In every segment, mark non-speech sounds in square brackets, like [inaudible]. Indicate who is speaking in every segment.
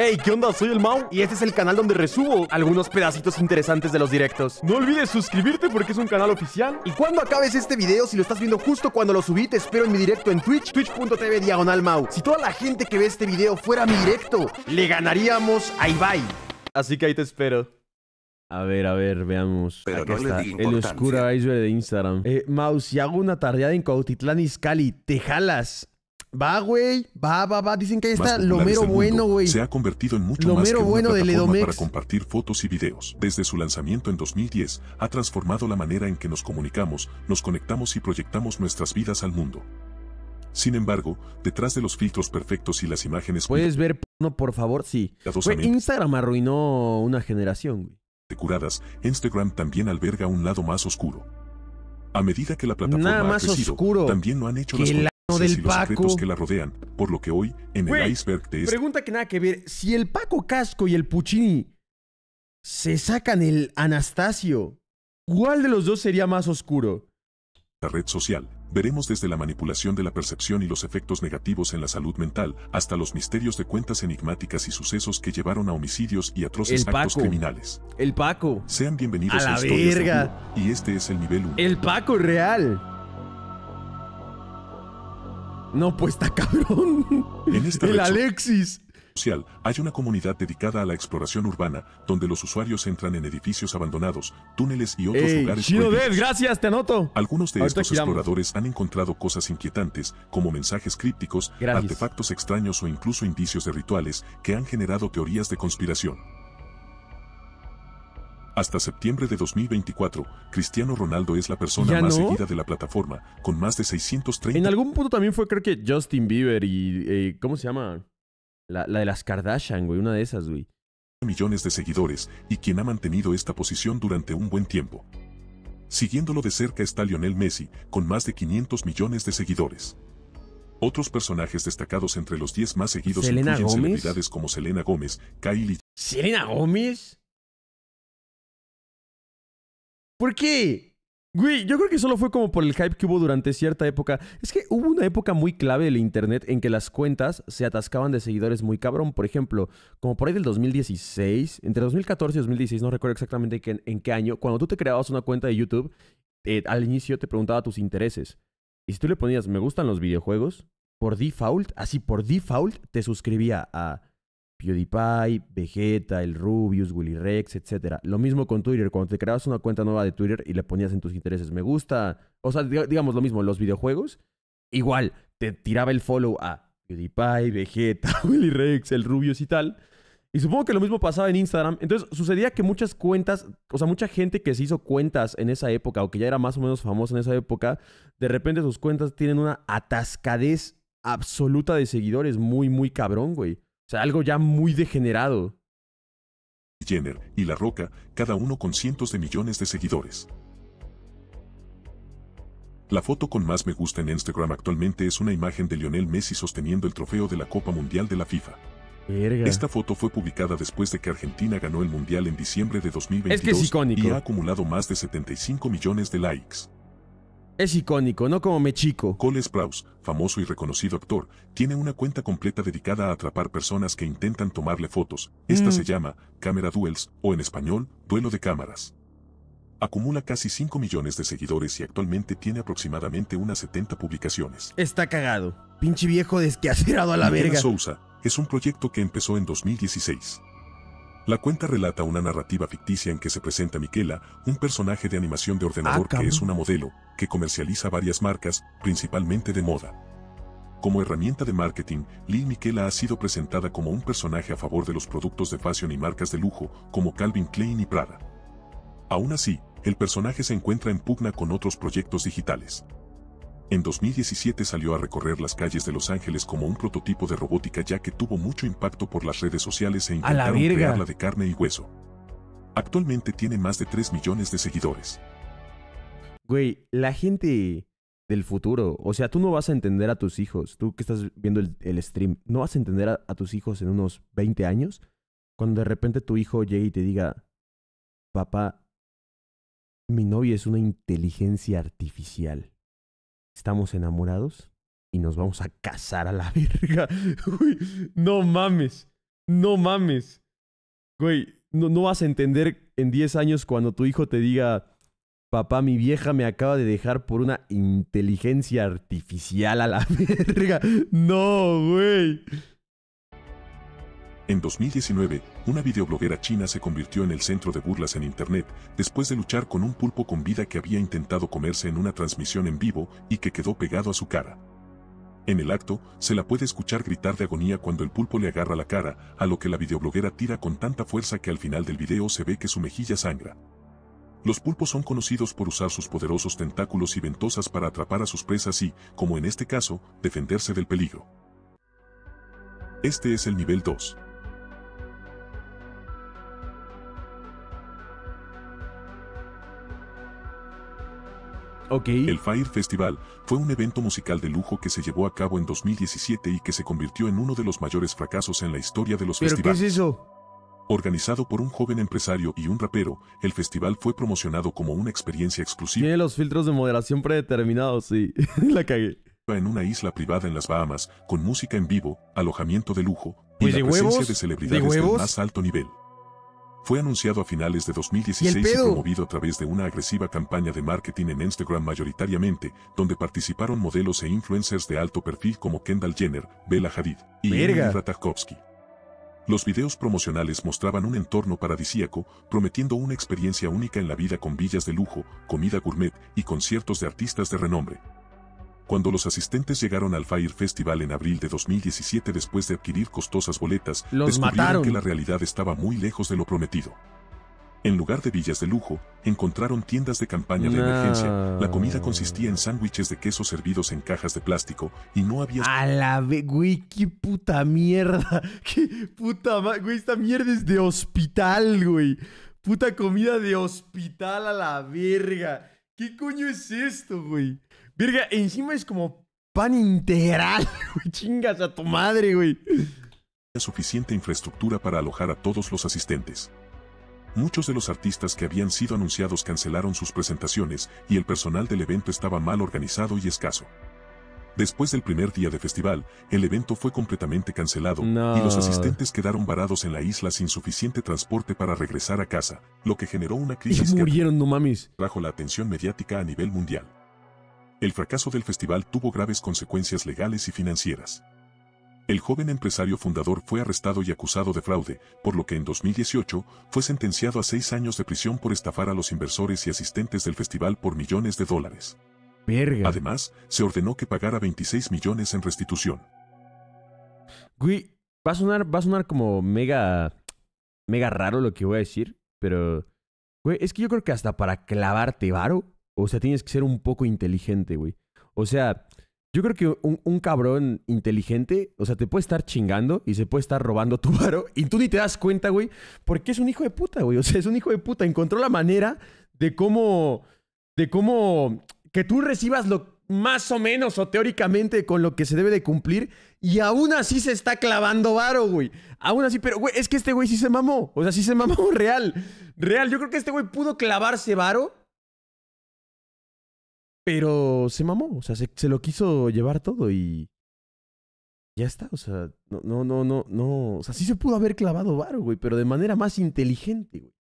Speaker 1: Hey, ¿qué onda? Soy el Mau y este es el canal donde resubo algunos pedacitos interesantes de los directos. No olvides suscribirte porque es un canal oficial. Y cuando acabes este video, si lo estás viendo justo cuando lo subí, te espero en mi directo en Twitch, twitch.tv diagonal Mau. Si toda la gente que ve este video fuera mi directo, le ganaríamos a Ibai. Así que ahí te espero. A ver, a ver, veamos. Pero Aquí está. el oscuro iceberg de Instagram. Eh, Mau, si hago una tardeada en Cautitlán Scali, ¿te jalas? Va, güey. Va, va, va. Dicen que ahí está lo mero bueno, güey. Se ha
Speaker 2: convertido en mucho más mero que bueno plataforma del para compartir fotos y videos. Desde su lanzamiento en 2010, ha transformado la manera en que nos comunicamos, nos conectamos y proyectamos nuestras vidas al mundo. Sin embargo, detrás de los filtros perfectos y las imágenes... ¿Puedes ver por favor? Sí. Instagram arruinó una generación, güey. De curadas, Instagram también alberga un lado más oscuro. A medida que la plataforma Nada más ha crecido, oscuro también lo han hecho las del que la rodean, por lo que hoy, en este
Speaker 1: Pregunta que nada que ver, si el Paco Casco y el Puccini se sacan el Anastasio,
Speaker 2: ¿cuál de los dos sería más oscuro? La red social. Veremos desde la manipulación de la percepción y los efectos negativos en la salud mental, hasta los misterios de cuentas enigmáticas y sucesos que llevaron a homicidios y atroces actos criminales. El Paco. Sean bienvenidos a, la y este es el nivel 1.
Speaker 1: El Paco real.
Speaker 2: No, pues está cabrón. En El Alexis. Social, hay una comunidad dedicada a la exploración urbana, donde los usuarios entran en edificios abandonados, túneles y otros lugares gracias, te anoto. Algunos de estos exploradores han encontrado cosas inquietantes, como mensajes crípticos, artefactos extraños o incluso indicios de rituales que han generado teorías de conspiración. Hasta septiembre de 2024, Cristiano Ronaldo es la persona más seguida de la plataforma, con más de 630. En algún punto también fue, creo que Justin Bieber y. Eh, ¿Cómo se llama? La, la, de las Kardashian, güey, una de esas, güey. Millones de seguidores, y quien ha mantenido esta posición durante un buen tiempo. Siguiéndolo de cerca está Lionel Messi, con más de 500 millones de seguidores. Otros personajes destacados entre los 10 más seguidos ¿Selena incluyen celebridades como Selena Gómez, Kylie. ¿Selena Gómez?
Speaker 1: ¿Por qué? güey, yo creo que solo fue como por el hype que hubo durante cierta época. Es que hubo una época muy clave del internet en que las cuentas se atascaban de seguidores muy cabrón. Por ejemplo, como por ahí del 2016, entre 2014 y 2016, no recuerdo exactamente en, qué año, cuando tú te creabas una cuenta de YouTube, eh, al inicio te preguntaba tus intereses. Y si tú le ponías me gustan los videojuegos, por default, así por default, te suscribía a PewDiePie, Vegeta, el Rubius, Willy Rex, etc. Lo mismo con Twitter, cuando te creabas una cuenta nueva de Twitter y le ponías en tus intereses me gusta, o sea, digamos lo mismo, los videojuegos, igual te tiraba el follow a PewDiePie, Vegeta, [laughs] Willy Rex, el Rubius y tal. Y supongo que lo mismo pasaba en Instagram. Entonces sucedía que muchas cuentas, o sea, mucha gente que se hizo cuentas en esa época o que ya era más o menos famosa en esa época, de repente sus cuentas tienen una atascadez absoluta de seguidores, muy, muy cabrón, güey. O sea, algo ya muy
Speaker 2: degenerado. Jenner y La Roca, cada uno con cientos de millones de seguidores. La foto con más me gusta en Instagram actualmente es una imagen de Lionel Messi sosteniendo el trofeo de la Copa Mundial de la FIFA. Esta foto fue publicada después de que Argentina ganó el Mundial en diciembre de 2022 y ha acumulado más de 75 millones de likes. Es icónico, no como chico. Cole Sprouse, famoso y reconocido actor, tiene una cuenta completa dedicada a atrapar personas que intentan tomarle fotos. Esta mm. se llama Camera Duels o en español, Duelo de Cámaras. Acumula casi 5 millones de seguidores y actualmente tiene aproximadamente unas 70 publicaciones.
Speaker 1: Está cagado. Pinche viejo desquacerado a la verga.
Speaker 2: Sousa es un proyecto que empezó en 2016. La cuenta relata una narrativa ficticia en que se presenta Miquela, un personaje de animación de ordenador ah, que es una modelo, que comercializa varias marcas, principalmente de moda. Como herramienta de marketing, Lil Miquela ha sido presentada como un personaje a favor de los productos de fashion y marcas de lujo, como Calvin Klein y Prada. Aún así, el personaje se encuentra en pugna con otros proyectos digitales. En 2017 salió a recorrer las calles de Los Ángeles como un prototipo de robótica ya que tuvo mucho impacto por las redes sociales e intentaron crearla de carne y hueso. Actualmente tiene más de 3 millones de seguidores.
Speaker 1: Güey, la gente del futuro, o sea, tú no vas a entender a tus hijos, tú que estás viendo el, stream, no vas a entender a, a tus hijos en unos 20 años cuando de repente tu hijo llegue y te diga, papá, mi novia es una inteligencia artificial estamos enamorados y nos vamos a casar a la [laughs] verga. no mames, no mames. Güey, no, no vas a entender en 10 años cuando tu hijo te diga, papá, mi vieja me acaba de dejar por una inteligencia artificial a la [laughs] verga. No, güey.
Speaker 2: En 2019, una videobloguera china se convirtió en el centro de burlas en Internet después de luchar con un pulpo con vida que había intentado comerse en una transmisión en vivo y que quedó pegado a su cara. En el acto, se la puede escuchar gritar de agonía cuando el pulpo le agarra la cara, a lo que la videobloguera tira con tanta fuerza que al final del video se ve que su mejilla sangra. Los pulpos son conocidos por usar sus poderosos tentáculos y ventosas para atrapar a sus presas y, como en este caso, defenderse del peligro. Este es el nivel 2. Okay. El Fire Festival fue un evento musical de lujo que se llevó a cabo en 2017 y que se convirtió en uno de los mayores fracasos en la historia de los festivales. es eso? Organizado por un joven empresario y un rapero, el festival fue promocionado como una experiencia exclusiva. Tiene los filtros de moderación predeterminados, sí. [laughs] la cagué. En una isla privada en las Bahamas, con música en vivo, alojamiento de lujo y la presencia de celebridades ¿De más alto nivel. Fue anunciado a finales de 2016 ¿Y, promovido a través de una agresiva campaña de marketing en Instagram mayoritariamente, donde participaron modelos e influencers de alto perfil como Kendall Jenner, Bella Hadid y Emily Ratajkowski. Los videos promocionales mostraban un entorno paradisíaco, prometiendo una experiencia única en la vida con villas de lujo, comida gourmet y conciertos de artistas de renombre. Cuando los asistentes llegaron al Fire Festival en abril de 2017 después de adquirir costosas boletas, descubrieron que la realidad estaba muy lejos de lo prometido. En lugar de villas de lujo, encontraron tiendas de campaña de emergencia. La comida consistía en sándwiches de queso servidos en cajas de plástico
Speaker 1: y no había... A la ve... Güey, qué puta mierda. [laughs] Qué puta... Güey, esta mierda es de hospital, güey. Puta comida de hospital a la verga. ¿Qué coño es esto, güey? Virga, encima es como pan integral, [laughs] Chingas a tu madre, güey.
Speaker 2: Suficiente infraestructura para alojar a todos los asistentes. Muchos de los artistas que habían sido anunciados cancelaron sus presentaciones y el personal del evento estaba mal organizado y escaso. Después del primer día de festival, el evento fue completamente cancelado y los asistentes quedaron varados en la isla sin suficiente transporte para regresar a casa, lo que generó una crisis y murieron, no mames. trajo la atención mediática a nivel mundial. El fracaso del festival tuvo graves consecuencias legales y financieras. El joven empresario fundador fue arrestado y acusado de fraude, por lo que en 2018 fue sentenciado a seis años de prisión por estafar a los inversores y asistentes del festival por millones de dólares. Además, se ordenó que pagara 26 millones en restitución. Güey, va a sonar, va a sonar como mega,
Speaker 1: mega raro lo que voy a decir, pero... Güey, es que yo creo que hasta para clavarte varo o sea, tienes que ser un poco inteligente, güey. O sea, yo creo que un, cabrón inteligente, o sea, te puede estar chingando y se puede estar robando tu [laughs] varo y tú ni te das cuenta, güey, porque es un hijo de puta, güey. O sea, es un hijo de puta. Encontró la manera de cómo, de cómo, que tú recibas lo más o menos o teóricamente con lo que se debe de cumplir y aún así se está clavando varo, güey. Aún así, pero, güey, es que este güey sí se mamó. O sea, sí se mamó [laughs] real. Real, yo creo que este güey pudo clavarse varo pero se mamó, o sea, se, lo quiso llevar todo y ya está, o sea, no, no, no, no, no, o sea, sí se pudo haber clavado varo, güey, pero de manera más inteligente, güey.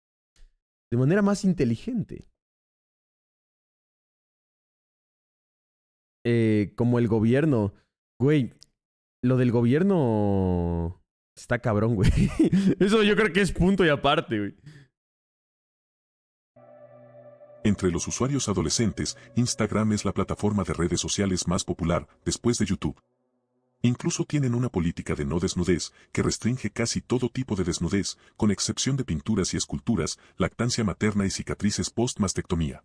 Speaker 1: De manera más inteligente.
Speaker 3: Eh, como el gobierno,
Speaker 1: güey, lo del gobierno está cabrón, güey. [laughs] Eso yo creo que es punto y aparte, güey.
Speaker 2: Entre los usuarios adolescentes, Instagram es la plataforma de redes sociales más popular, después de YouTube. Incluso tienen una política de no desnudez, que restringe casi todo tipo de desnudez, con excepción de pinturas y esculturas, lactancia materna y cicatrices post-mastectomía.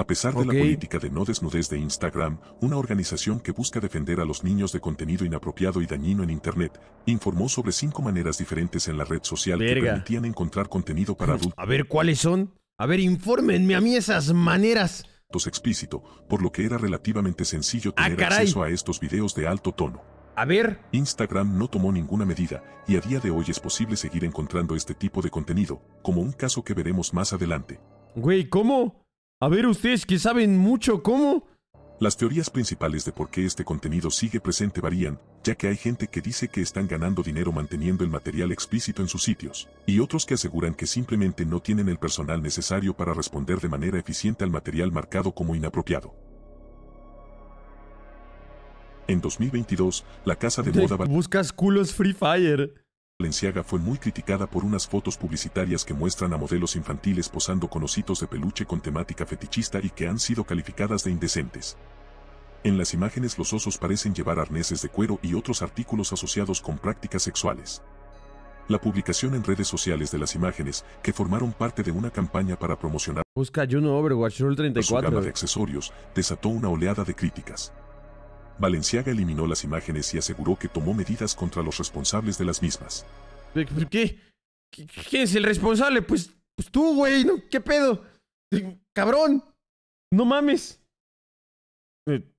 Speaker 2: A pesar de la política de no desnudez de Instagram, una organización que busca defender a los niños de contenido inapropiado y dañino en Internet, informó sobre cinco maneras diferentes en la red social que permitían encontrar contenido para [laughs] adultos. A ver, ¿cuáles son? A ver, infórmenme a mí esas maneras. Explícito, por lo que era relativamente sencillo ah, tener acceso a estos videos de alto tono. A ver. Instagram no tomó ninguna medida, y a día de hoy es posible seguir encontrando este tipo de contenido, como un caso que veremos más adelante. Güey, ¿cómo? A ver ustedes que saben mucho cómo. Las teorías principales de por qué este contenido sigue presente varían, ya que hay gente que dice que están ganando dinero manteniendo el material explícito en sus sitios, y otros que aseguran que simplemente no tienen el personal necesario para responder de manera eficiente al material marcado como inapropiado. En 2022, la casa de moda... Buscas culos Free Fire. Valenciaga fue muy criticada por unas fotos publicitarias que muestran a modelos infantiles posando con ositos de peluche con temática fetichista y que han sido calificadas de indecentes. En las imágenes los osos parecen llevar arneses de cuero y otros artículos asociados con prácticas sexuales. La publicación en redes sociales de las imágenes, que formaron parte de una campaña para promocionar Busca gama de accesorios, desató una oleada de críticas. Valenciaga eliminó las imágenes y aseguró que tomó medidas contra los responsables de las mismas.
Speaker 1: ¿Qué? ¿Quién es el responsable? Pues, pues tú, güey, ¿no? ¿Qué pedo? Cabrón, no mames. Eh,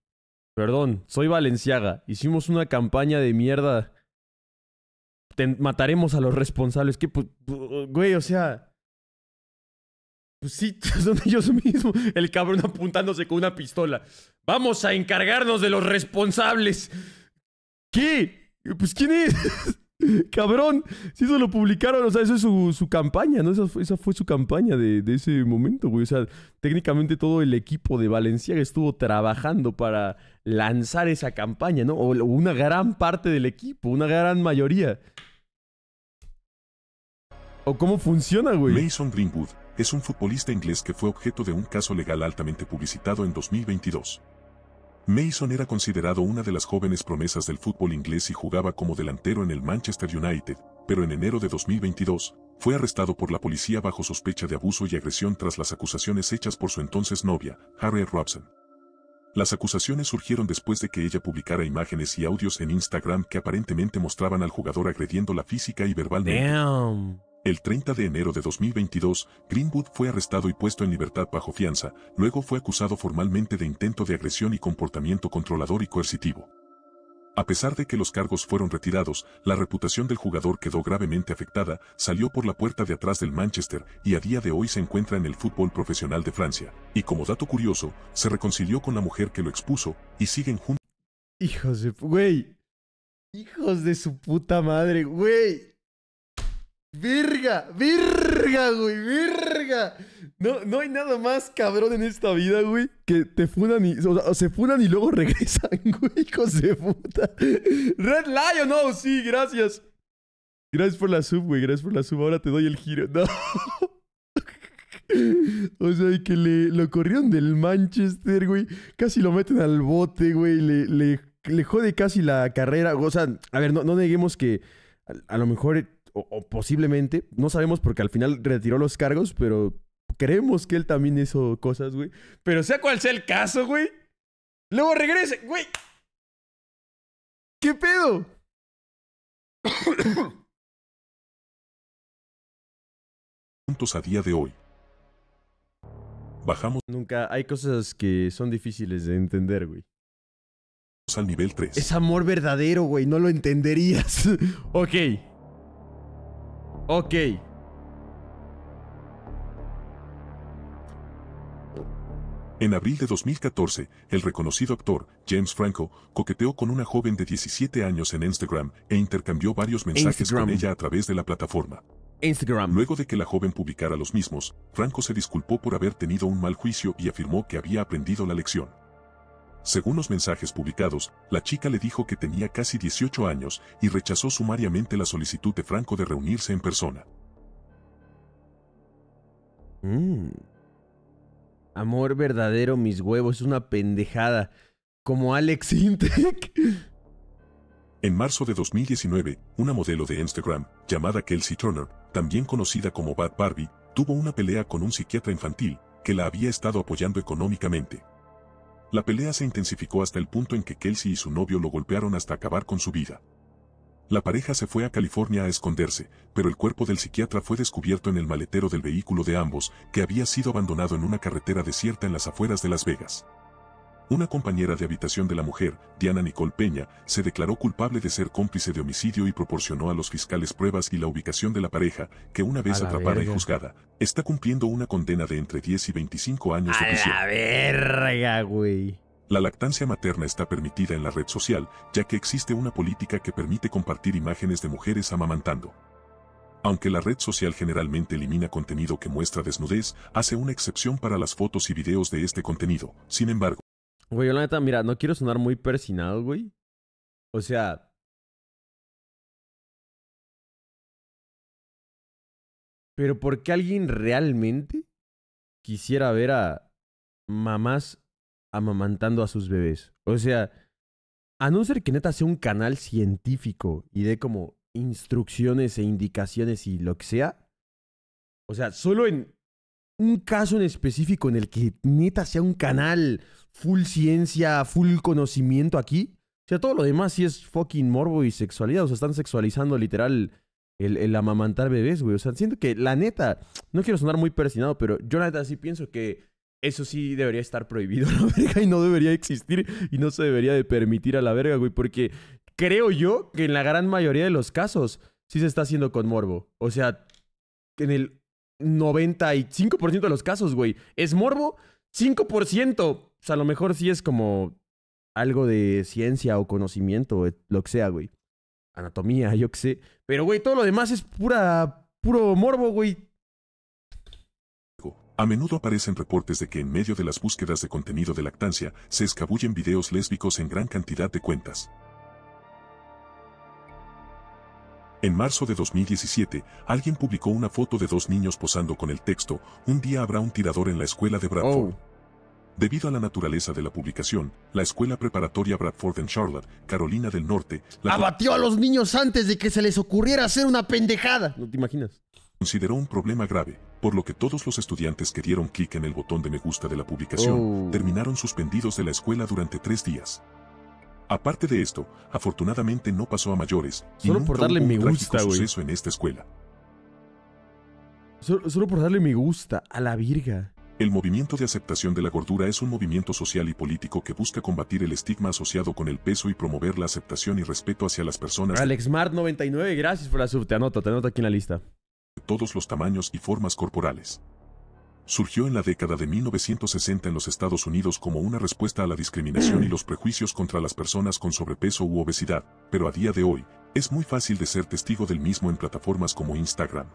Speaker 1: perdón, soy Valenciaga. Hicimos una campaña de mierda. mataremos a los responsables. ¿Qué? güey, o sea... Pues sí, [laughs] son ellos mismos. El cabrón apuntándose con una pistola. Vamos a encargarnos de los responsables. ¿Qué? Pues ¿quién es? [laughs] cabrón, si eso lo publicaron, o sea, eso es su, campaña, ¿no? Esa fue, su campaña de, ese momento, güey. O sea, técnicamente todo el equipo de Valencia estuvo trabajando para lanzar esa campaña, ¿no? O, una gran parte del equipo, una gran mayoría.
Speaker 2: ¿O cómo funciona, güey? Mason Greenwood es un futbolista inglés que fue objeto de un caso legal altamente publicitado en 2022. Mason era considerado una de las jóvenes promesas del fútbol inglés y jugaba como delantero en el Manchester United, pero en enero de 2022, fue arrestado por la policía bajo sospecha de abuso y agresión tras las acusaciones hechas por su entonces novia, Harriet Robson. Las acusaciones surgieron después de que ella publicara imágenes y audios en Instagram que aparentemente mostraban al jugador agrediendo la física y verbalmente. El 30 de enero de 2022, Greenwood fue arrestado y puesto en libertad bajo fianza, luego fue acusado formalmente de intento de agresión y comportamiento controlador y coercitivo. A pesar de que los cargos fueron retirados, la reputación del jugador quedó gravemente afectada, salió por la puerta de atrás del Manchester y a día de hoy se encuentra en el fútbol profesional de Francia. Y como dato curioso, se reconcilió con la mujer que lo expuso y siguen juntos.
Speaker 1: Hijos de... Güey. Hijos de su puta madre, güey. ¡Virga! ¡Virga, güey, ¡Virga! No, no hay nada más cabrón en esta vida, güey, que te funan y. O sea, se funan y luego [laughs] regresan, güey, hijos de puta. Red Lion, no, sí, gracias. Gracias por la sub, güey, gracias por la sub. Ahora te doy el giro. [laughs] No. O sea, que lo corrieron del Manchester, güey. Casi lo meten al bote, güey. Le, le, le jode casi la carrera. O sea, a ver, no, no neguemos que a lo mejor o, posiblemente, no sabemos porque al final retiró los cargos, pero creemos que él también hizo cosas, güey. Pero sea cual sea el caso, güey. Luego
Speaker 3: regrese, güey. ¿Qué pedo?
Speaker 1: ¿Cuántos [coughs] a día de hoy. Bajamos. Nunca hay cosas que son difíciles de entender, güey
Speaker 2: al nivel 3. Es
Speaker 1: amor verdadero, güey, no lo entenderías. [laughs] ok.
Speaker 2: Ok. En abril de 2014, el reconocido actor James Franco coqueteó con una joven de 17 años en Instagram e intercambió varios mensajes con ella a través de la plataforma. Instagram. Luego de que la joven publicara los mismos, Franco se disculpó por haber tenido un mal juicio y afirmó que había aprendido la lección. Según los mensajes publicados, la chica le dijo que tenía casi 18 años y rechazó sumariamente la solicitud de Franco de reunirse en persona.
Speaker 1: Mm. Amor verdadero, mis huevos, es una pendejada. Como Alex Intec.
Speaker 2: En marzo de 2019, una modelo de Instagram, llamada Kelsey Turner, también conocida como Bad Barbie, tuvo una pelea con un psiquiatra infantil, que la había estado apoyando económicamente. La pelea se intensificó hasta el punto en que Kelsey y su novio lo golpearon hasta acabar con su vida. La pareja se fue a California a esconderse, pero el cuerpo del psiquiatra fue descubierto en el maletero del vehículo de ambos, que había sido abandonado en una carretera desierta en las afueras de Las Vegas. Una compañera de habitación de la mujer, Diana Nicole Peña, se declaró culpable de ser cómplice de homicidio y proporcionó a los fiscales pruebas y la ubicación de la pareja, que una vez atrapada y juzgada, está cumpliendo una condena de entre 10 y 25 años de prisión. la güey! La lactancia materna está permitida en la red social, ya que existe una política que permite compartir imágenes de mujeres amamantando. Aunque la red social generalmente elimina contenido que muestra desnudez, hace una excepción para las fotos y videos de este contenido. Sin embargo,
Speaker 1: Güey, yo la neta, mira, no quiero sonar muy persinado, güey. O sea,
Speaker 3: Pero ¿por qué alguien realmente
Speaker 1: quisiera ver a mamás amamantando a sus bebés? O sea, a no ser que neta sea un canal científico y dé como instrucciones e indicaciones y lo que sea. O sea, solo en un caso en específico en el que neta sea un canal full ciencia, full conocimiento aquí. O sea, todo lo demás sí es fucking morbo y sexualidad. O sea, están sexualizando literal el, amamantar bebés, güey. O sea, siento que la neta, no quiero sonar muy persinado, pero yo la neta sí pienso que eso sí debería estar prohibido, [laughs] la verga, y no debería existir y no se debería de permitir a la verga, güey, porque creo yo que en la gran mayoría de los casos sí se está haciendo con morbo. O sea, en el 95% de los casos, güey. Es morbo, 5%. O sea, a lo mejor sí es como algo de ciencia o conocimiento, lo que sea, güey. Anatomía, [laughs] yo qué sé. Pero, güey, todo lo demás es pura, puro morbo, güey.
Speaker 2: A menudo aparecen reportes de que en medio de las búsquedas de contenido de lactancia, se escabullen videos lésbicos en gran cantidad de cuentas. En marzo de 2017, alguien publicó una foto de dos niños posando con el texto Un día habrá un tirador en la escuela de Bradford. Oh. Debido a la naturaleza de la publicación, la escuela preparatoria Bradford en Charlotte, Carolina del Norte, la abatió a los niños antes de que se les ocurriera hacer una pendejada. No te imaginas. Consideró un problema grave, por lo que todos los estudiantes que dieron clic en el botón de me gusta de la publicación oh. terminaron suspendidos de la escuela durante tres días. Aparte de esto, afortunadamente no pasó a mayores. Solo por darle hubo me gusta, suceso en esta escuela.
Speaker 1: Solo, por darle me gusta a la virga.
Speaker 2: El movimiento de aceptación de la gordura es un movimiento social y político que busca combatir el estigma asociado con el peso y promover la aceptación y respeto hacia las personas. AlexMart99, gracias por la sub, te anoto, te anoto aquí en la lista. Todos los tamaños y formas corporales surgió en la década de 1960 en los Estados Unidos como una respuesta a la discriminación y los prejuicios contra las personas con sobrepeso u obesidad, pero a día de hoy, es muy fácil de ser testigo del mismo en plataformas como Instagram.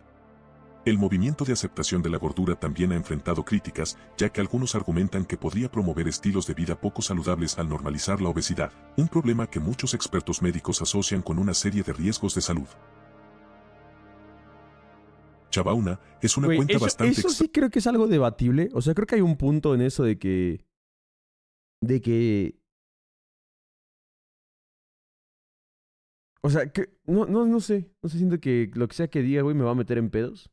Speaker 2: El movimiento de aceptación de la gordura también ha enfrentado críticas, ya que algunos argumentan que podría promover estilos de vida poco saludables al normalizar la obesidad, un problema que muchos expertos médicos asocian con una serie de riesgos de salud. Chabauna es una cuenta bastante... Eso
Speaker 1: sí creo que es algo debatible. O sea, creo que hay un punto en eso de que... De que...
Speaker 3: O sea, que, no, no, no sé. No sé,
Speaker 1: siento que lo que sea que diga, güey, me va a meter en pedos.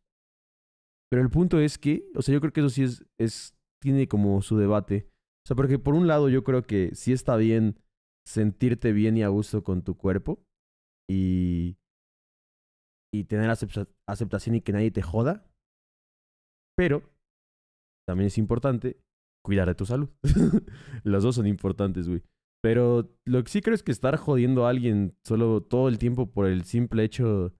Speaker 1: Pero el punto es que, o sea, yo creo que eso sí es, es, tiene como su debate. O sea, porque por un lado yo creo que sí está bien sentirte bien y a gusto con tu cuerpo. Y y tener aceptación y que nadie te joda. Pero también es importante cuidar de tu salud. [laughs] Las dos son importantes, güey. Pero lo que sí creo es que estar jodiendo a alguien solo todo el tiempo por el simple hecho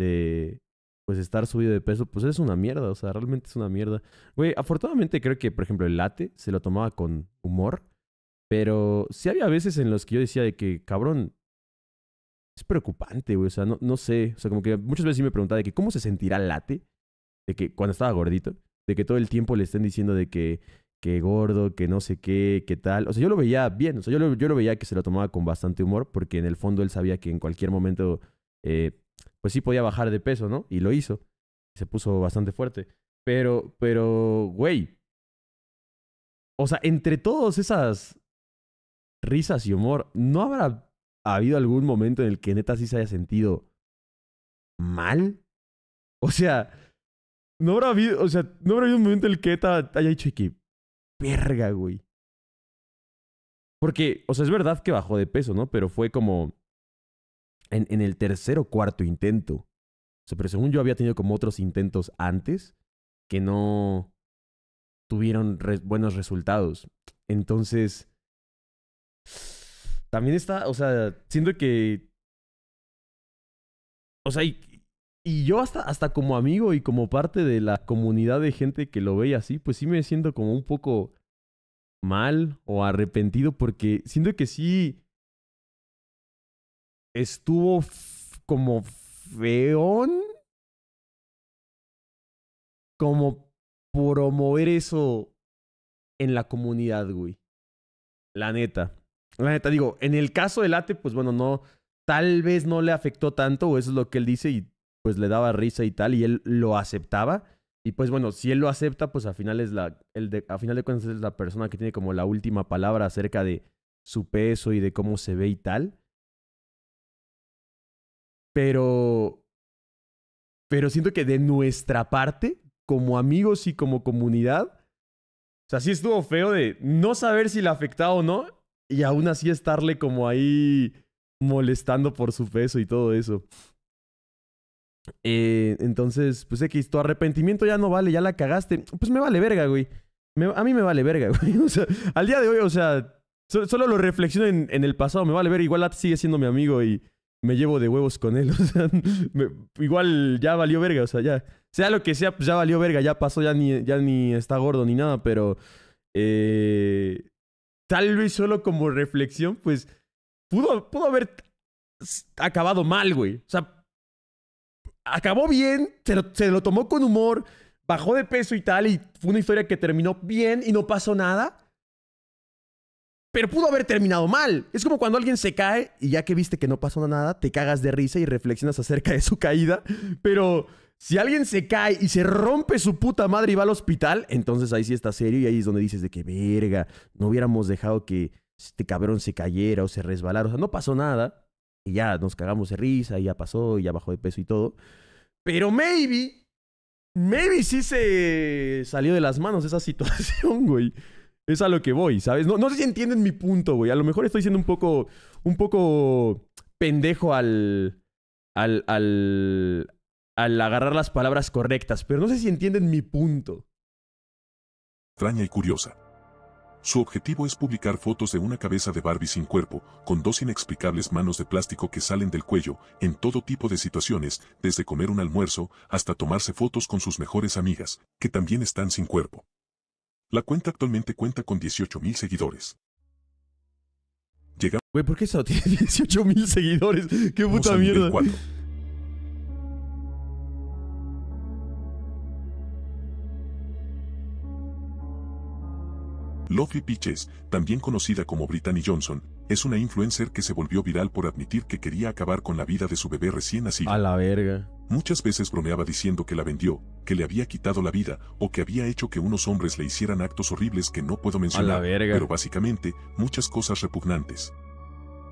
Speaker 1: de pues estar subido de peso, pues es una mierda, o sea, realmente es una mierda. Güey, afortunadamente creo que, por ejemplo, el late se lo tomaba con humor, pero sí había veces en los que yo decía de que, cabrón, es preocupante, güey. O sea, no, no sé. O sea, como que muchas veces sí me preguntaba de que cómo se sentirá late, de que cuando estaba gordito, de que todo el tiempo le estén diciendo de que, que gordo, que no sé qué, que tal. O sea, yo lo veía bien. O sea, yo lo, veía que se lo tomaba con bastante humor porque en el fondo él sabía que en cualquier momento, eh, pues sí podía bajar de peso, ¿no? Y lo hizo. Se puso bastante fuerte. Pero, pero, güey. O sea, entre todas esas risas y humor, ¿no habrá ¿ha habido algún momento en el que neta sí se haya sentido mal? [laughs] O sea, no habrá habido, o sea, no habrá habido un momento en el que neta haya dicho que, verga, güey. Porque, o sea, es verdad que bajó de peso, ¿no? Pero fue como en, el tercer o cuarto intento. O sea, pero según yo había tenido como otros intentos antes que no tuvieron buenos resultados. Entonces... También está, o sea, siento que. O sea, y, yo hasta, hasta como amigo y como parte de la comunidad de gente que lo ve así, pues sí me siento como un poco mal o arrepentido porque siento que sí estuvo como
Speaker 3: feón como promover
Speaker 1: eso en la comunidad, güey. La neta. La neta, digo, en el caso del Ate, pues bueno, no, tal vez no le afectó tanto, o eso es lo que él dice, y pues le daba risa y tal, y él lo aceptaba. Y pues bueno, si él lo acepta, pues al final es la, el de, a final de cuentas es la persona que tiene como la última palabra acerca de su peso y de cómo se ve y tal. Pero, pero siento que de nuestra parte, como amigos y como comunidad, o sea, sí estuvo feo de no saber si le afectaba o no, y aún así estarle como ahí molestando por su peso y todo eso. Eh, entonces, pues X, tu arrepentimiento ya no vale, ya la cagaste. Pues me vale verga, güey. a mí me vale verga, [laughs] güey. O sea, al día de hoy, o sea, solo lo reflexiono en, el pasado, me vale verga. Igual sigue siendo mi amigo y me llevo de huevos con él. [laughs] O sea, igual ya valió verga, o sea, ya. Sea lo que sea, pues ya valió verga, ya pasó, ya ni, ya ni está gordo ni nada, pero. Eh, tal vez solo como reflexión, pues pudo, pudo haber acabado mal, güey. O sea, acabó bien, se se lo tomó con humor, bajó de peso y tal, y fue una historia que terminó bien y no pasó nada. Pero pudo haber terminado mal. Es como cuando alguien se cae y ya que viste que no pasó nada, te cagas de risa y reflexionas acerca de su caída, pero si alguien se cae y se rompe su puta madre y va al hospital, entonces ahí sí está serio y ahí es donde dices de que verga, no hubiéramos dejado que este cabrón se cayera o se resbalara. O sea, no pasó nada. Y ya nos cagamos de risa y ya pasó y ya bajó de peso y todo. Pero maybe, maybe sí se salió de las manos esa [laughs] situación, güey. Es a lo que voy, ¿sabes? No, no sé si entienden mi punto, güey. A lo mejor estoy siendo un poco, un poco pendejo al, al, al, al agarrar las palabras correctas, pero no sé si entienden mi punto.
Speaker 2: Extraña y curiosa. Su objetivo es publicar fotos de una cabeza de Barbie sin cuerpo, con dos inexplicables manos de plástico que salen del cuello, en todo tipo de situaciones, desde comer un almuerzo hasta tomarse fotos con sus mejores amigas, que también están sin cuerpo. La cuenta actualmente cuenta con 18.000 seguidores. Llegamos... Güey, ¿por qué eso tiene 18.000 [laughs] seguidores? ¡Qué puta mierda! Lovely Peaches, también conocida como Brittany Johnson, es una influencer que se volvió viral por admitir que quería acabar con la vida de su bebé recién nacido. A la verga. Muchas veces bromeaba diciendo que la vendió, que le había quitado la vida o que había hecho que unos hombres le hicieran actos horribles que no puedo mencionar, pero básicamente muchas cosas repugnantes.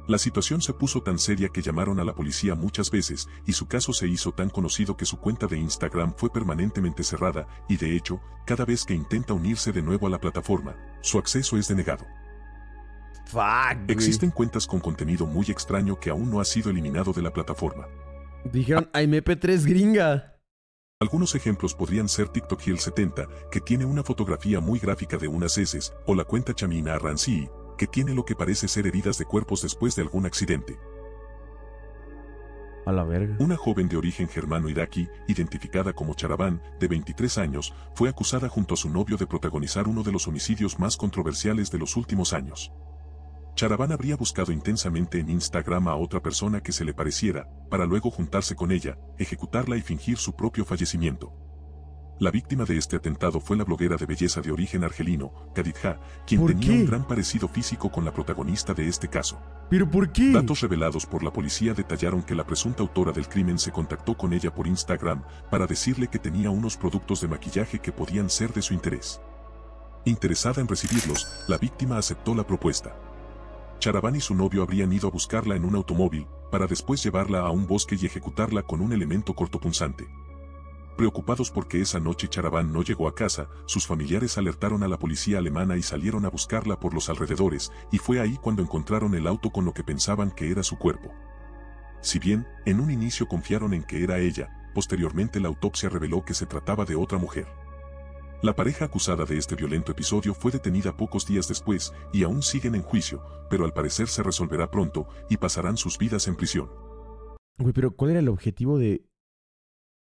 Speaker 2: La situación se puso tan seria que llamaron a la policía muchas veces y su caso se hizo tan conocido que su cuenta de Instagram fue permanentemente cerrada y de hecho, cada vez que intenta unirse de nuevo a la plataforma, su acceso es denegado.
Speaker 1: Fuck, Existen
Speaker 2: cuentas con contenido muy extraño que aún no ha sido eliminado de la plataforma. Dijeron mp 3 gringa. Algunos ejemplos podrían ser TikTok Hill 70, que tiene una fotografía muy gráfica de unas heces, o la cuenta Chamina ranci que tiene lo que parece ser heridas de cuerpos después de algún accidente. A la verga. Una joven de origen germano iraquí, identificada como Charaván, de 23 años, fue acusada junto a su novio de protagonizar uno de los homicidios más controversiales de los últimos años. Charaván habría buscado intensamente en Instagram a otra persona que se le pareciera, para luego juntarse con ella, ejecutarla y fingir su propio fallecimiento. La víctima de este atentado fue la bloguera de belleza de origen argelino, Ha, quien tenía un gran parecido físico con la protagonista de este caso. ¿Pero por qué? Datos revelados por la policía detallaron que la presunta autora del crimen se contactó con ella por Instagram para decirle que tenía unos productos de maquillaje que podían ser de su interés. Interesada en recibirlos, la víctima aceptó la propuesta. Charaván y su novio habrían ido a buscarla en un automóvil, para después llevarla a un bosque y ejecutarla con un elemento cortopunzante. Preocupados porque esa noche Charaban no llegó a casa, sus familiares alertaron a la policía alemana y salieron a buscarla por los alrededores, y fue ahí cuando encontraron el auto con lo que pensaban que era su cuerpo. Si bien, en un inicio confiaron en que era ella, posteriormente la autopsia reveló que se trataba de otra mujer. La pareja acusada de este violento episodio fue detenida pocos días después y aún siguen en juicio, pero al parecer se resolverá pronto y pasarán sus vidas en prisión.
Speaker 1: Uy pero ¿cuál era el objetivo de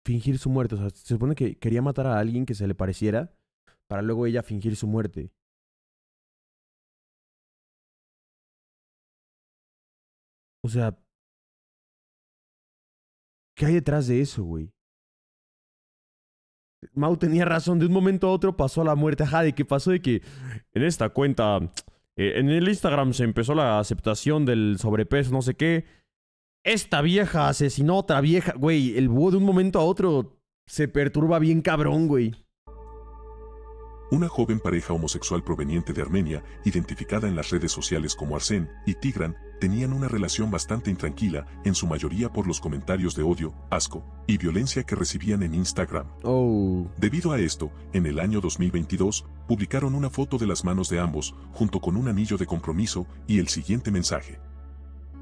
Speaker 1: fingir su muerte. O sea, se supone que quería matar a alguien que se le pareciera para
Speaker 3: luego ella fingir su muerte. O sea, ¿qué hay detrás
Speaker 1: de eso, güey? Mau tenía razón, de un momento a otro pasó a la muerte. Ajá, de qué pasó de que en esta cuenta, eh, en el Instagram se empezó la aceptación del sobrepeso, no sé qué esta vieja asesinó a otra vieja. Güey, el búho de un momento a otro se perturba bien cabrón, güey.
Speaker 2: Una joven pareja homosexual proveniente de Armenia, identificada en las redes sociales como Arsen y Tigran, tenían una relación bastante intranquila, en su mayoría por los comentarios de odio, asco y violencia que recibían en Instagram. Oh. Debido a esto, en el año 2022, publicaron una foto de las manos de ambos, junto con un anillo de compromiso y el siguiente mensaje.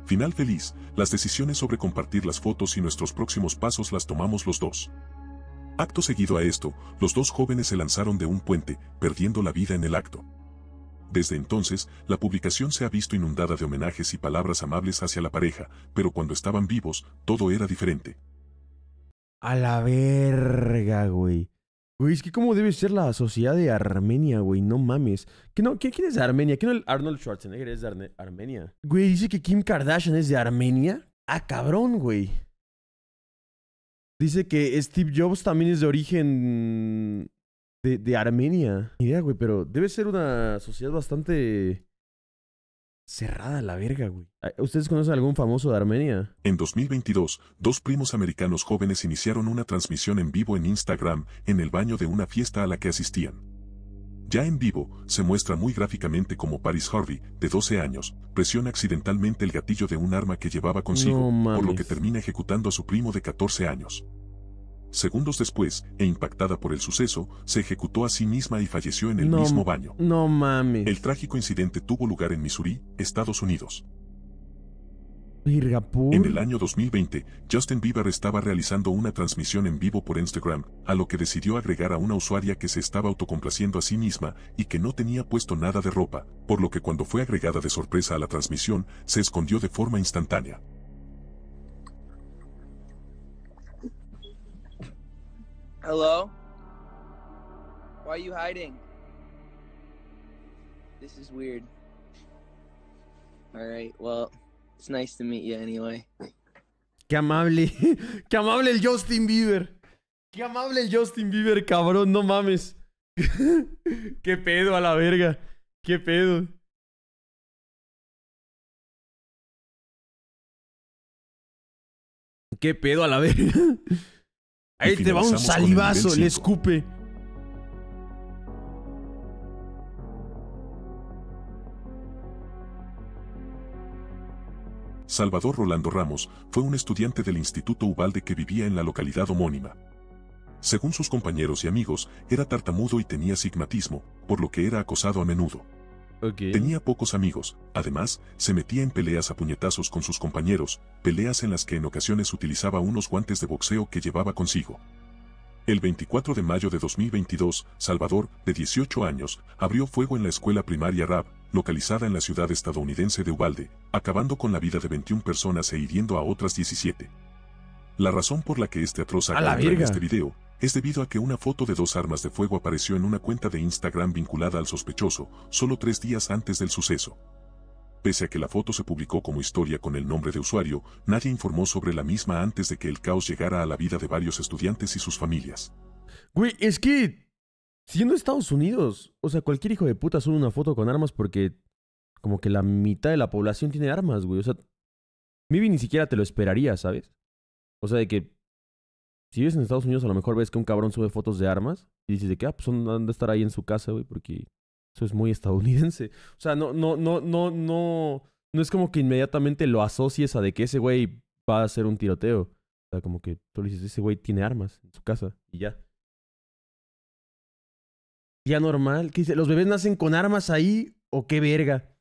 Speaker 2: Final feliz, las decisiones sobre compartir las fotos y nuestros próximos pasos las tomamos los dos. Acto seguido a esto, los dos jóvenes se lanzaron de un puente, perdiendo la vida en el acto. Desde entonces, la publicación se ha visto inundada de homenajes y palabras amables hacia la pareja, pero cuando estaban vivos, todo era diferente.
Speaker 1: A la verga, güey. Güey, es que cómo debe ser la sociedad de Armenia, güey. No mames. ¿Que no? ¿Quién, es de Armenia? ¿Quién no Arnold Schwarzenegger es de Armenia? Güey, dice que Kim Kardashian es de Armenia. Ah, cabrón, güey. Dice que Steve Jobs también es de origen de, de Armenia. Ni idea, güey, pero debe ser una sociedad bastante Cerrada la verga, güey. Ah, ¿Ustedes conocen algún famoso de Armenia?
Speaker 2: En 2022, dos primos americanos jóvenes iniciaron una transmisión en vivo en Instagram en el baño de una fiesta a la que asistían. Ya en vivo, se muestra muy gráficamente como Paris Harvey, de 12 años, presiona accidentalmente el gatillo de un arma que llevaba consigo, por lo que termina ejecutando a su primo de 14 años. Segundos después, e impactada por el suceso, se ejecutó a sí misma y falleció en el mismo baño. No mames. El trágico incidente tuvo lugar en Missouri, Estados Unidos.
Speaker 1: En el
Speaker 2: año 2020, Justin Bieber estaba realizando una transmisión en vivo por Instagram, a lo que decidió agregar a una usuaria que se estaba autocomplaciendo a sí misma y que no tenía puesto nada de ropa, por lo que cuando fue agregada de sorpresa a la transmisión, se escondió de forma instantánea.
Speaker 1: Hello? Why are you hiding? This is weird. All right, well, it's nice to meet you anyway. Qué amable. [laughs] Qué amable el Justin Bieber. Qué amable el Justin Bieber, cabrón, no mames. [laughs] Qué pedo a la verga. Qué pedo.
Speaker 3: Qué pedo a la verga. [laughs]
Speaker 1: Ahí te va un salivazo, le escupe.
Speaker 2: Salvador Rolando Ramos fue un estudiante del Instituto Ubalde que vivía en la localidad homónima. Según sus compañeros y amigos, era tartamudo y tenía sigmatismo, por lo que era acosado a menudo. Tenía pocos amigos, además, se metía en peleas a puñetazos con sus compañeros, peleas en las que en ocasiones utilizaba unos guantes de boxeo que llevaba consigo. El 24 de mayo de 2022, Salvador, de 18 años, abrió fuego en la escuela primaria RAB, localizada en la ciudad estadounidense de Ubalde, acabando con la vida de 21 personas e hiriendo a otras 17. La razón por la que este atroz en este video es debido a que una foto de dos armas de fuego apareció en una cuenta de Instagram vinculada al sospechoso, solo tres días antes del suceso. Pese a que la foto se publicó como historia con el nombre de usuario, nadie informó sobre la misma antes de que el caos llegara a la vida de varios estudiantes y sus familias.
Speaker 1: Güey, es que... Siendo Estados Unidos, o sea, cualquier hijo de puta sube una foto con armas porque... Como que la mitad de la población tiene armas, güey. O sea, maybe ni siquiera te lo esperaría, ¿sabes? O sea, de que si vives en Estados Unidos, a lo mejor ves que un cabrón sube fotos de armas y dices de que, ah, pues han de estar ahí en su casa, güey, porque eso es muy estadounidense. [laughs] O sea, no, no, no, no, no, no es como que inmediatamente lo asocies a de que ese güey va a hacer un tiroteo. O sea, como que tú le dices, ese güey tiene armas en su casa y ya. Ya normal, ¿qué dice? ¿Los bebés nacen con armas ahí o qué verga?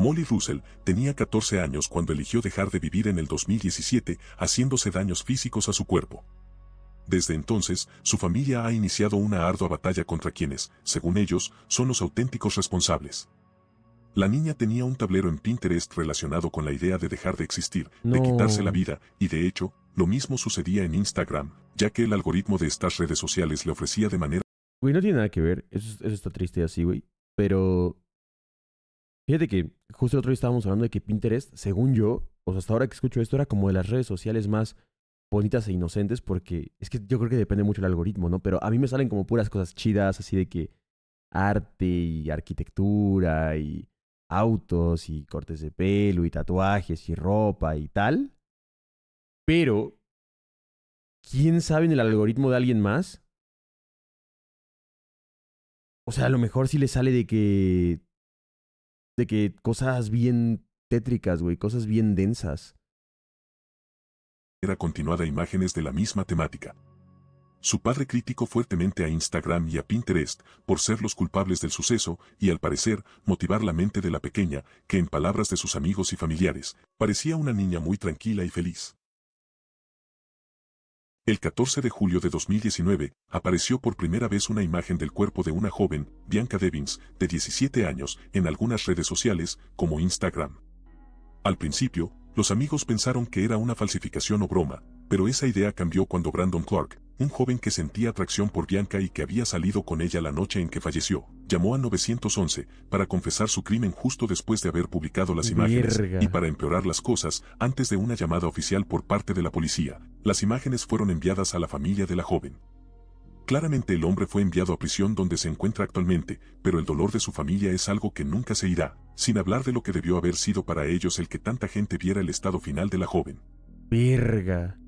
Speaker 2: Molly Russell tenía 14 años cuando eligió dejar de vivir en el 2017, haciéndose daños físicos a su cuerpo. Desde entonces, su familia ha iniciado una ardua batalla contra quienes, según ellos, son los auténticos responsables. La niña tenía un tablero en Pinterest relacionado con la idea de dejar de existir, de quitarse la vida, y de hecho, lo mismo sucedía en Instagram, ya que el algoritmo de estas redes sociales le ofrecía de manera... Güey, no
Speaker 1: tiene nada que ver, eso, eso está triste así, güey, pero Fíjate que justo el otro día estábamos hablando de que Pinterest, según yo, o sea, hasta ahora que escucho esto, era como de las redes sociales más bonitas e inocentes, porque es que yo creo que depende mucho del algoritmo, ¿no? Pero a mí me salen como puras cosas chidas, así de que arte y arquitectura y autos y cortes de pelo y tatuajes y ropa y tal. Pero, ¿quién sabe en el algoritmo de alguien más? O sea, a lo mejor sí le sale de que que cosas bien tétricas, güey, cosas bien densas.
Speaker 2: Era continuada imágenes de la misma temática. Su padre criticó fuertemente a Instagram y a Pinterest por ser los culpables del suceso y al parecer motivar la mente de la pequeña, que en palabras de sus amigos y familiares, parecía una niña muy tranquila y feliz. El 14 de julio de 2019, apareció por primera vez una imagen del cuerpo de una joven, Bianca Devins, de 17 años, en algunas redes sociales, como Instagram. Al principio, los amigos pensaron que era una falsificación o broma, pero esa idea cambió cuando Brandon Clark, un joven que sentía atracción por Bianca y que había salido con ella la noche en que falleció, llamó a 911 para confesar su crimen justo después de haber publicado las imágenes y para empeorar las cosas antes de una llamada oficial por parte de la policía, las imágenes fueron enviadas a la familia de la joven. Claramente el hombre fue enviado a prisión donde se encuentra actualmente, pero el dolor de su familia es algo que nunca se irá, sin hablar de lo que debió haber sido para ellos el que tanta gente viera el estado final de la joven. Verga.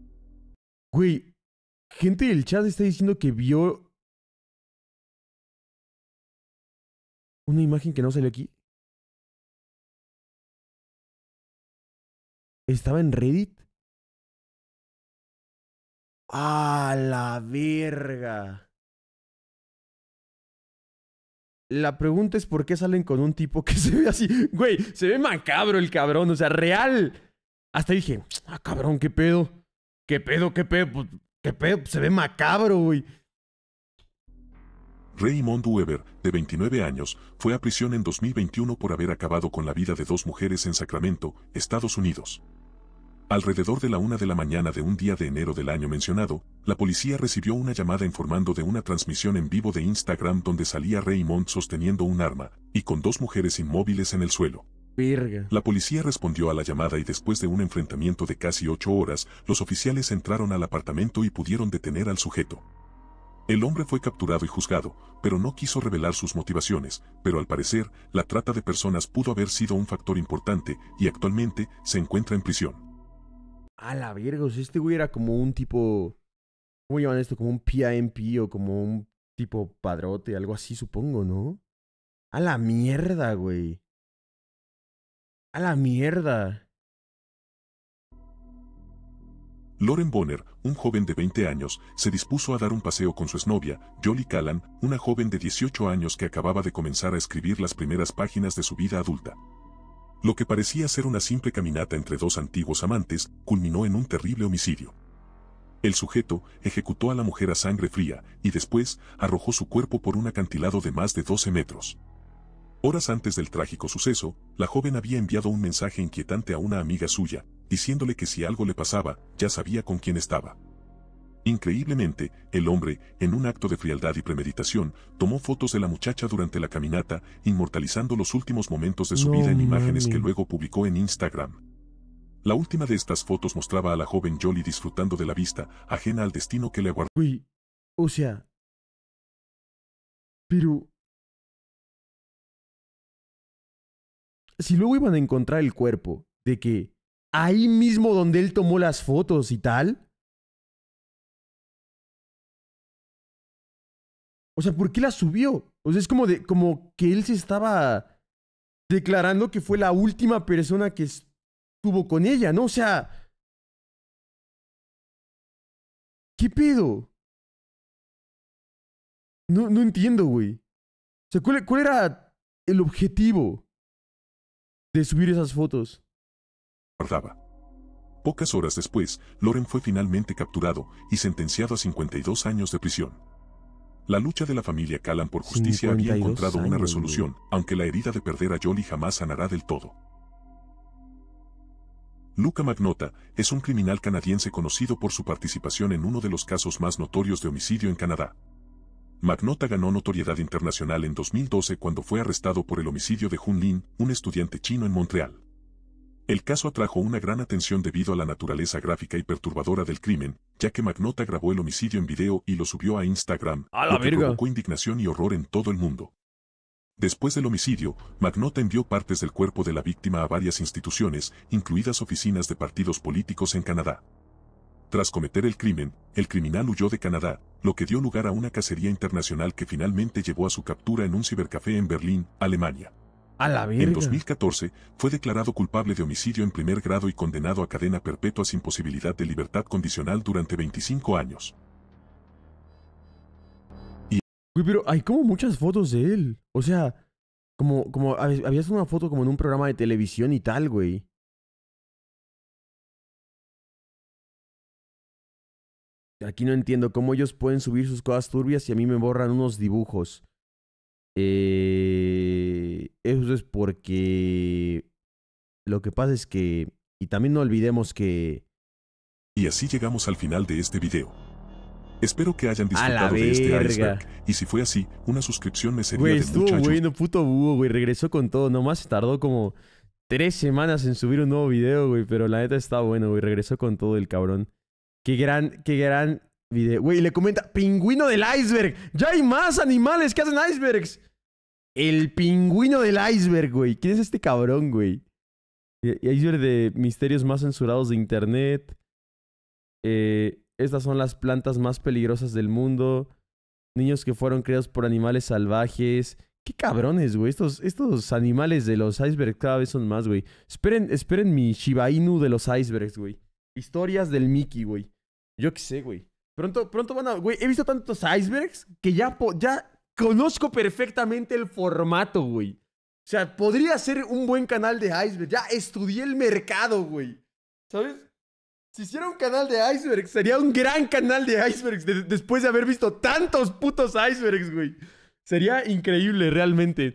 Speaker 2: Güey,
Speaker 1: gente del chat
Speaker 3: está diciendo que vio... Una imagen que no salió aquí. ¿Estaba en Reddit? ¡Ah, la
Speaker 1: verga! La pregunta es por qué salen con un tipo que [laughs] se ve así. Güey, se ve macabro el cabrón, o sea, real. Hasta dije, ah, cabrón, qué pedo. ¿Qué pedo, qué pedo? Pues, ¿Qué pedo? Pues, se ve macabro, güey.
Speaker 2: Raymond Weber, de 29 años, fue a prisión en 2021 por haber acabado con la vida de dos mujeres en Sacramento, Estados Unidos. Alrededor de la una de la mañana de un día de enero del año mencionado, la policía recibió una llamada informando de una transmisión en vivo de Instagram donde salía Raymond sosteniendo un arma y con dos mujeres inmóviles en el suelo. La policía respondió a la llamada y después de un enfrentamiento de casi ocho horas, los oficiales entraron al apartamento y pudieron detener al sujeto. El hombre fue capturado y juzgado, pero no quiso revelar sus motivaciones, pero al parecer, la trata de personas pudo haber sido un factor importante y actualmente se encuentra en prisión.
Speaker 1: A la verga, este güey era como un tipo. ¿Cómo llaman esto? Como un PIMP o como un tipo padrote, algo así, supongo, ¿no? A la mierda, güey. A la mierda.
Speaker 2: Loren Bonner, un joven de 20 años, se dispuso a dar un paseo con su exnovia, Jolly Callan, una joven de 18 años que acababa de comenzar a escribir las primeras páginas de su vida adulta. Lo que parecía ser una simple caminata entre dos antiguos amantes culminó en un terrible homicidio. El sujeto ejecutó a la mujer a sangre fría y después arrojó su cuerpo por un acantilado de más de 12 metros. Horas antes del trágico suceso, la joven había enviado un mensaje inquietante a una amiga suya, diciéndole que si algo le pasaba, ya sabía con quién estaba. Increíblemente, el hombre, en un acto de frialdad y premeditación, tomó fotos de la muchacha durante la caminata, inmortalizando los últimos momentos de su vida en imágenes que luego publicó en Instagram. La última de estas fotos mostraba a la joven Jolie disfrutando de la vista, ajena al destino que le aguardó. Uy,
Speaker 3: o sea... Pero... Si luego iban a encontrar el cuerpo, de que ahí mismo donde él tomó las fotos y tal...
Speaker 1: O sea, ¿por qué la subió? O sea, es como, de, como que él se estaba declarando que fue la última persona que estuvo con ella,
Speaker 3: ¿no? O sea... ¿Qué pedo? No, entiendo, güey. O sea, ¿cuál, ¿cuál era
Speaker 2: el objetivo de subir esas fotos? Guardaba. Pocas horas después, Loren fue finalmente capturado y sentenciado a 52 años de prisión. La lucha de la familia Callan por justicia había encontrado una resolución, aunque la herida de perder a Jolly jamás sanará del todo. Luca Magnota es un criminal canadiense conocido por su participación en uno de los casos más notorios de homicidio en Canadá. Magnota ganó notoriedad internacional en 2012 cuando fue arrestado por el homicidio de Hun Lin, un estudiante chino en Montreal. El caso atrajo una gran atención debido a la naturaleza gráfica y perturbadora del crimen, ya que Magnota grabó el homicidio en video y lo subió a Instagram, lo que provocó indignación y horror en todo el mundo. Después del homicidio, Magnota envió partes del cuerpo de la víctima a varias instituciones, incluidas oficinas de partidos políticos en Canadá. Tras cometer el crimen, el criminal huyó de Canadá, lo que dio lugar a una cacería internacional que finalmente llevó a su captura en un cibercafé en Berlín, Alemania. En 2014, fue declarado culpable de homicidio en primer grado y condenado a cadena perpetua sin posibilidad de libertad condicional durante 25 años.
Speaker 1: Y... pero hay como muchas fotos de él. O sea, como, como habías una foto como en un programa de televisión y tal, güey.
Speaker 3: Aquí no entiendo cómo ellos pueden
Speaker 1: subir sus cosas turbias y a mí me borran unos dibujos. Eh, eso es porque lo que pasa es que, y también no
Speaker 2: olvidemos que... Y así llegamos al final de este video. Espero que hayan disfrutado de este iceberg, y si fue así, una suscripción me sería wey, de estuvo bueno,
Speaker 1: puto búho, güey, regresó con todo, nomás tardó como tres semanas en subir un nuevo video, güey, pero la neta está bueno, güey, regresó con todo el cabrón. Qué gran, qué gran Güey, le comenta, pingüino del iceberg. Ya hay más animales que hacen icebergs. El pingüino del iceberg, güey. ¿Quién es este cabrón, güey? E, e, iceberg de misterios más censurados de internet. Eh, estas son las plantas más peligrosas del mundo. Niños que fueron creados por animales salvajes. Qué cabrones, güey. Estos, estos animales de los icebergs cada vez son más, güey. Esperen, esperen mi Shiba Inu de los icebergs, güey. Historias del Mickey, güey. Yo qué sé, güey. Pronto, pronto van a. Güey, he visto tantos icebergs que ya, ya conozco perfectamente el formato, güey. O sea, podría ser un buen canal de icebergs. Ya estudié el mercado, güey. ¿Sabes? Si hiciera un canal de icebergs, sería un gran canal de icebergs después de haber visto tantos putos icebergs, güey. Sería increíble realmente.